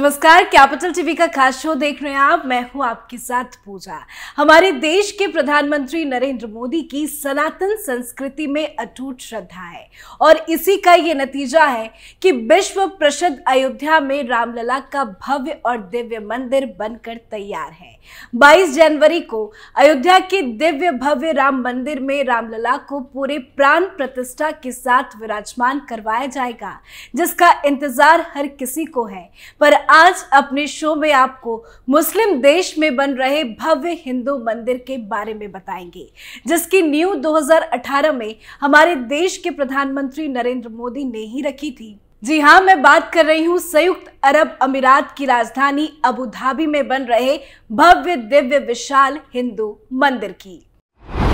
नमस्कार capital TV का खास शो देख रहे हैं आप मैं हूं आपके साथ पूजा हमारे देश के प्रधानमंत्री नरेंद्र मोदी की सनातन संस्कृति में अटूट श्रद्धा है और इसी का ये नतीजा है कि विश्व प्रसिद्ध अयोध्या में रामलला का भव्य और दिव्य मंदिर बनकर तैयार है 22 जनवरी को अयोध्या के दिव्य भव्य राम मंदिर में रामलला को पूरे प्राण प्रतिष्ठा के साथ विराजमान करवाया जाएगा जिसका इंतजार हर किसी को है पर आज आज अपने शो में आपको मुस्लिम देश में बन रहे भव्य हिंदू मंदिर के बारे में बताएंगे जिसकी न्यू 2018 में हमारे देश के प्रधानमंत्री नरेंद्र मोदी ने ही रखी थी जी हाँ मैं बात कर रही हूँ संयुक्त अरब अमीरात की राजधानी अबू धाबी में बन रहे भव्य दिव्य विशाल हिंदू मंदिर की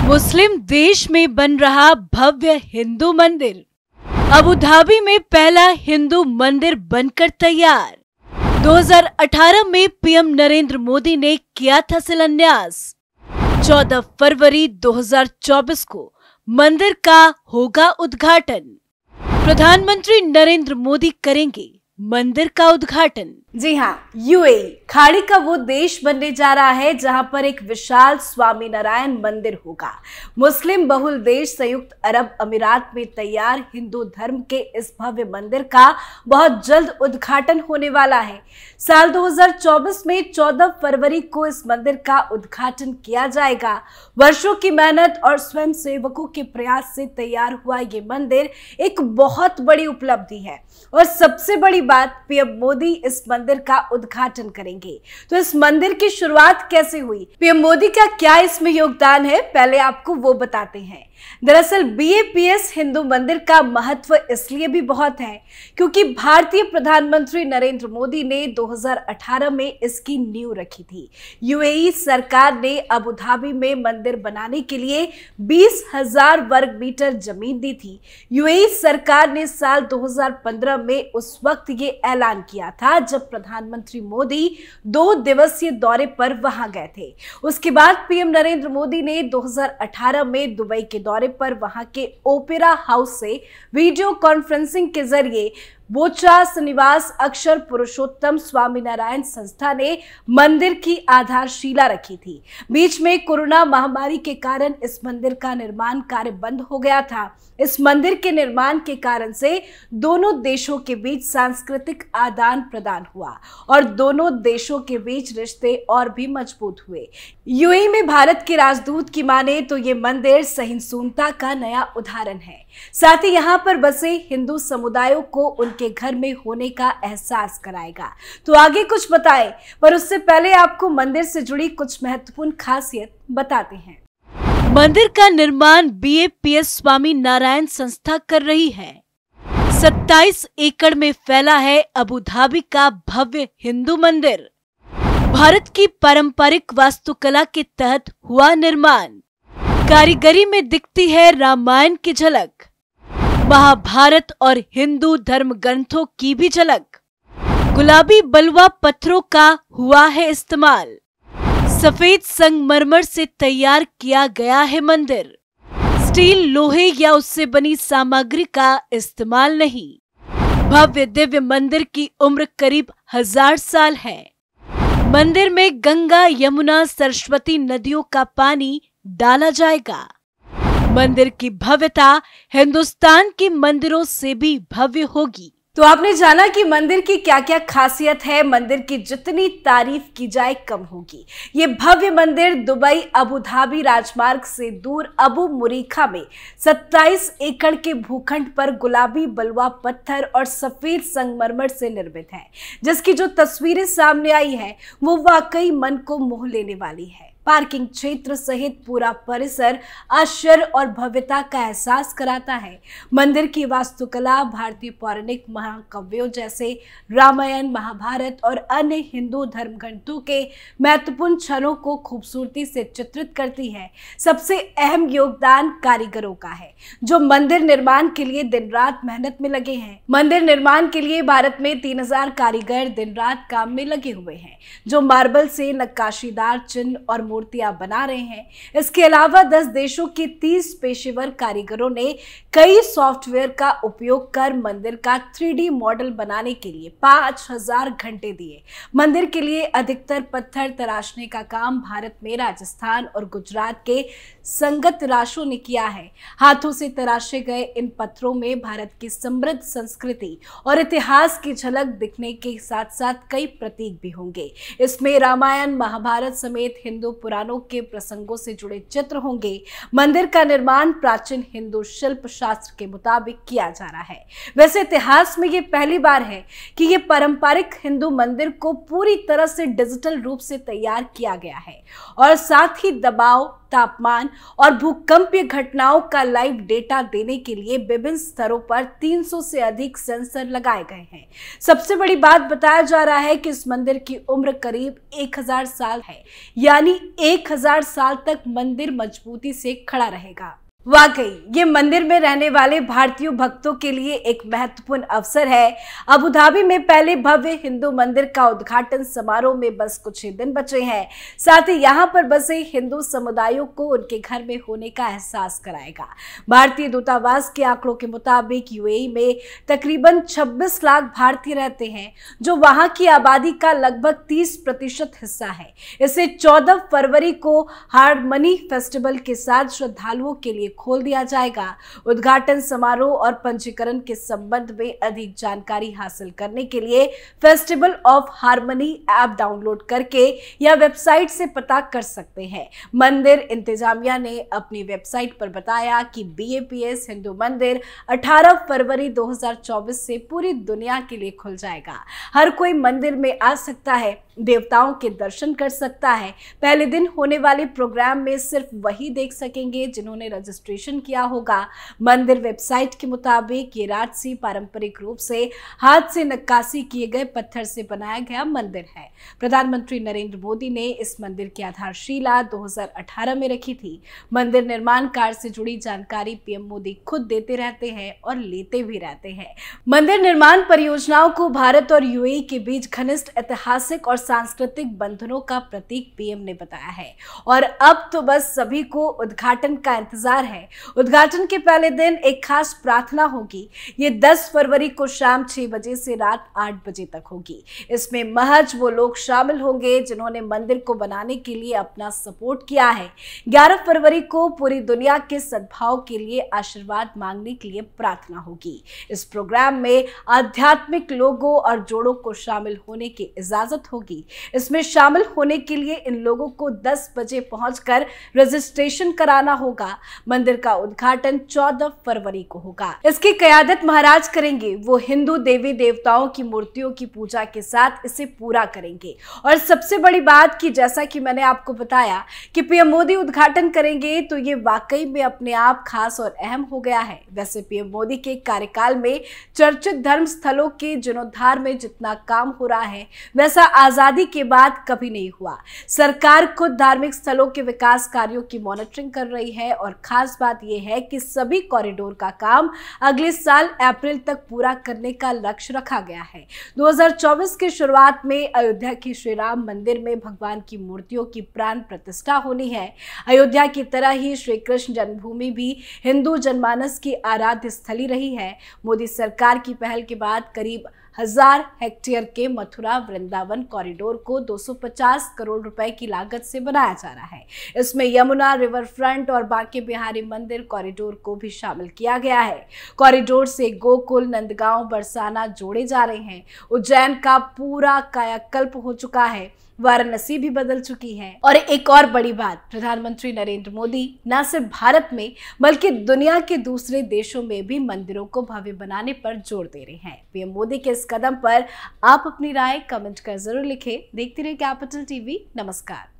मुस्लिम देश में बन रहा भव्य हिंदू मंदिर अबू धाबी में पहला हिंदू मंदिर बनकर तैयार 2018 में पीएम नरेंद्र मोदी ने किया था शिलान्यास 14 फरवरी 2024 को मंदिर का होगा उद्घाटन प्रधानमंत्री नरेंद्र मोदी करेंगे मंदिर का उद्घाटन जी हाँ यूएई खाड़ी का वो देश बनने जा रहा है जहां पर एक विशाल स्वामी नारायण मंदिर होगा मुस्लिम बहुल देश संयुक्त अरब अमीरात में तैयार हिंदू धर्म के इस भव्य मंदिर का बहुत जल्द उद्घाटन होने वाला है साल 2024 में 14 फरवरी को इस मंदिर का उद्घाटन किया जाएगा वर्षों की मेहनत और स्वयं सेवकों के प्रयास से तैयार हुआ ये मंदिर एक बहुत बड़ी उपलब्धि है और सबसे बड़ी बात पीएम मोदी इस मंदिर मंदिर का उद्घाटन करेंगे तो इस मंदिर की शुरुआत कैसे हुई पीएम मोदी का क्या इसमें योगदान है पहले आपको वो बताते हैं दरअसल बीएपीएस हिंदू मंदिर का महत्व इसलिए भी बहुत है क्योंकि भारतीय प्रधानमंत्री नरेंद्र मोदी ने 2018 में इसकी नींव रखी थी यूएई e सरकार ने अबुधाबी में मंदिर बनाने के लिए बीस हजार वर्ग मीटर जमीन दी थी यूएई e सरकार ने साल 2015 में उस वक्त ये ऐलान किया था जब प्रधानमंत्री मोदी दो दिवसीय दौरे पर वहां गए थे उसके बाद पीएम नरेंद्र मोदी ने दो में दुबई के दौरे दौरे पर वहां के ओपेरा हाउस से वीडियो कॉन्फ्रेंसिंग के जरिए बोचा निवास अक्षर पुरुषोत्तम स्वामीनारायण संस्था ने मंदिर की आधारशिला रखी थी बीच में कोरोना महामारी के कारण इस मंदिर का निर्माण कार्य बंद हो गया था इस मंदिर के निर्माण के कारण से दोनों देशों के बीच सांस्कृतिक आदान प्रदान हुआ और दोनों देशों के बीच रिश्ते और भी मजबूत हुए यूएई में भारत के राजदूत की माने तो ये मंदिर सहिष्णुता का नया उदाहरण है साथ ही यहाँ पर बसे हिंदू समुदायों को उनके घर में होने का एहसास कराएगा तो आगे कुछ बताएं पर उससे पहले आपको मंदिर से जुड़ी कुछ महत्वपूर्ण खासियत बताते हैं मंदिर का निर्माण B A P S Swaminarayan Sanstha कर रही है 27 एकड़ में फैला है अबू धाबी का भव्य हिंदू मंदिर भारत की पारंपरिक वास्तुकला के तहत हुआ निर्माण कारीगरी में दिखती है रामायण की झलक महाभारत और हिंदू धर्म ग्रंथों की भी झलक गुलाबी बलवा पत्थरों का हुआ है इस्तेमाल सफेद संगमरमर से तैयार किया गया है मंदिर स्टील लोहे या उससे बनी सामग्री का इस्तेमाल नहीं भव्य दिव्य मंदिर की उम्र करीब हजार साल है मंदिर में गंगा यमुना सरस्वती नदियों का पानी डाला जाएगा मंदिर की भव्यता हिंदुस्तान के मंदिरों से भी भव्य होगी तो आपने जाना कि मंदिर की क्या क्या खासियत है मंदिर की जितनी तारीफ की जाए कम होगी ये भव्य मंदिर दुबई अबू धाबी राजमार्ग से दूर अबू मुरीखा में 27 एकड़ के भूखंड पर गुलाबी बलुआ पत्थर और सफेद संगमरमर से निर्मित है जिसकी जो तस्वीरें सामने आई है वो वाकई मन को मोह लेने वाली है पार्किंग क्षेत्र सहित पूरा परिसर आश्चर्य और भव्यता का एहसास कराता है मंदिर की वास्तुकला भारतीय पौराणिक महाकाव्यों जैसे रामायण महाभारत और अन्य हिंदू धर्म ग्रंथों के महत्वपूर्ण क्षणों को खूबसूरती से चित्रित करती है सबसे अहम योगदान कारीगरों का है जो मंदिर निर्माण के लिए दिन रात मेहनत में लगे हैं मंदिर निर्माण के लिए भारत में तीन कारीगर दिन रात काम में लगे हुए हैं जो मार्बल से नक्काशीदार चिन्ह और मूर्तियां बना रहे हैं इसके अलावा 10 देशों के 30 पेशेवर कारीगरों ने कई सॉफ्टवेयर का उपयोग कर मंदिर का 3D मॉडल बनाने के लिए 5000 घंटे दिए मंदिर के लिए अधिकतर पत्थर तराशने का काम भारत में राजस्थान और गुजरात के संगत राशों ने किया है हाथों से तराशे गए इन पत्थरों में भारत की समृद्ध संस्कृति और इतिहास की झलक दिखने के साथ साथ कई प्रतीक भी होंगे इसमें रामायण महाभारत समेत हिंदू पुराणों के प्रसंगों से जुड़े चित्र होंगे मंदिर का निर्माण प्राचीन हिंदू शिल्प शास्त्र के मुताबिक किया जा रहा है वैसे इतिहास में ये पहली बार है कि ये पारंपरिक हिंदू मंदिर को पूरी तरह से डिजिटल रूप से तैयार किया गया है और साथ ही दबाव तापमान और भूकंपीय घटनाओं का लाइव डेटा देने के लिए विभिन्न स्तरों पर 300 से अधिक सेंसर लगाए गए हैं सबसे बड़ी बात बताया जा रहा है कि इस मंदिर की उम्र करीब 1000 साल है यानी 1000 साल तक मंदिर मजबूती से खड़ा रहेगा वाकई ये मंदिर में रहने वाले भारतीय भक्तों के लिए एक महत्वपूर्ण अवसर है अबू धाबी में पहले भव्य हिंदू मंदिर का उद्घाटन समारोह में बस कुछ ही दिन बचे हैं साथ ही यहाँ पर बसे हिंदू समुदायों को उनके घर में होने का एहसास कराएगा भारतीय दूतावास के आंकड़ों के मुताबिक यूएई में तकरीबन 26 लाख भारतीय रहते हैं जो वहाँ की आबादी का लगभग तीस प्रतिशत हिस्सा है इसे चौदह फरवरी को हारमनी फेस्टिवल के साथ श्रद्धालुओं के लिए खोल दिया जाएगा उद्घाटन समारोह और पंजीकरण के संबंध में अधिक जानकारी हासिल करने के लिए festival of harmony app download करके या वेबसाइट से पता कर सकते हैं मंदिर इंतजामिया ने अपनी वेबसाइट पर बताया कि बी हिंदू मंदिर 18 फरवरी 2024 से पूरी दुनिया के लिए खुल जाएगा हर कोई मंदिर में आ सकता है देवताओं के दर्शन कर सकता है पहले दिन होने वाले प्रोग्राम में सिर्फ वही देख सकेंगे जिन्होंने रजिस्ट्रेशन रजिस्ट्रेशन किया होगा मंदिर वेबसाइट के मुताबिक ये राजसी पारंपरिक रूप से हाथ से नक्काशी किए गए पत्थर से बनाया गया मंदिर है प्रधानमंत्री नरेंद्र मोदी ने इस मंदिर की आधारशिला 2018 में रखी थी मंदिर निर्माण कार्य से जुड़ी जानकारी पीएम मोदी खुद देते रहते हैं और लेते भी रहते हैं मंदिर निर्माण परियोजनाओं को भारत और यूएई के बीच घनिष्ठ ऐतिहासिक और सांस्कृतिक बंधनों का प्रतीक पीएम ने बताया है और अब तो बस सभी को उद्घाटन का इंतजार है है उद्घाटन के पहले दिन एक खास प्रार्थना होगी ये 10 फरवरी को शाम 6 बजे से रात 8 बजे तक होगी इसमें महज वो लोग शामिल होंगे जिन्होंने मंदिर को बनाने के लिए अपना सपोर्ट किया है 11 फरवरी को पूरी दुनिया के सद्भाव के लिए आशीर्वाद मांगने के लिए प्रार्थना होगी इस प्रोग्राम में आध्यात्मिक लोगों और जोड़ों को शामिल होने की इजाजत होगी इसमें शामिल होने के लिए इन लोगों को 10 बजे पहुंचकर रजिस्ट्रेशन कराना होगा मंदिर का उद्घाटन 14 फरवरी को होगा इसकी कयादत महाराज करेंगे वो हिंदू देवी देवताओं की मूर्तियों की पूजा के साथ इसे पूरा करेंगे और सबसे बड़ी बात की जैसा की मैंने आपको बताया कि पीएम मोदी उद्घाटन करेंगे तो ये वाकई में अपने आप खास और अहम हो गया है वैसे पीएम मोदी के कार्यकाल में चर्चित धर्म स्थलों के जीर्णोद्धार में जितना काम हो रहा है वैसा आजादी के बाद कभी नहीं हुआ सरकार खुद धार्मिक स्थलों के विकास कार्यों की मॉनिटरिंग कर रही है और खास खास बात यह है कि सभी कॉरिडोर का काम अगले साल अप्रैल तक पूरा करने का लक्ष्य रखा गया है 2024 की शुरुआत में अयोध्या के श्री राम मंदिर में भगवान की मूर्तियों की प्राण प्रतिष्ठा होनी है अयोध्या की तरह ही श्री कृष्ण जन्मभूमि भी हिंदू जनमानस की आराध्य स्थली रही है मोदी सरकार की पहल के बाद करीब हजार हेक्टेयर के मथुरा वृंदावन कॉरिडोर को 250 करोड़ रुपए की लागत से बनाया जा रहा है इसमें यमुना रिवर फ्रंट और बांके बिहारी मंदिर कॉरिडोर को भी शामिल किया गया है कॉरिडोर से गोकुल नंदगांव बरसाना जोड़े जा रहे हैं उज्जैन का पूरा कायाकल्प हो चुका है वाराणसी भी बदल चुकी है और एक और बड़ी बात प्रधानमंत्री नरेंद्र मोदी न सिर्फ भारत में बल्कि दुनिया के दूसरे देशों में भी मंदिरों को भव्य बनाने पर जोर दे रहे हैं पीएम मोदी के इस कदम पर आप अपनी राय कमेंट कर जरूर लिखें देखते रहे कैपिटल टीवी नमस्कार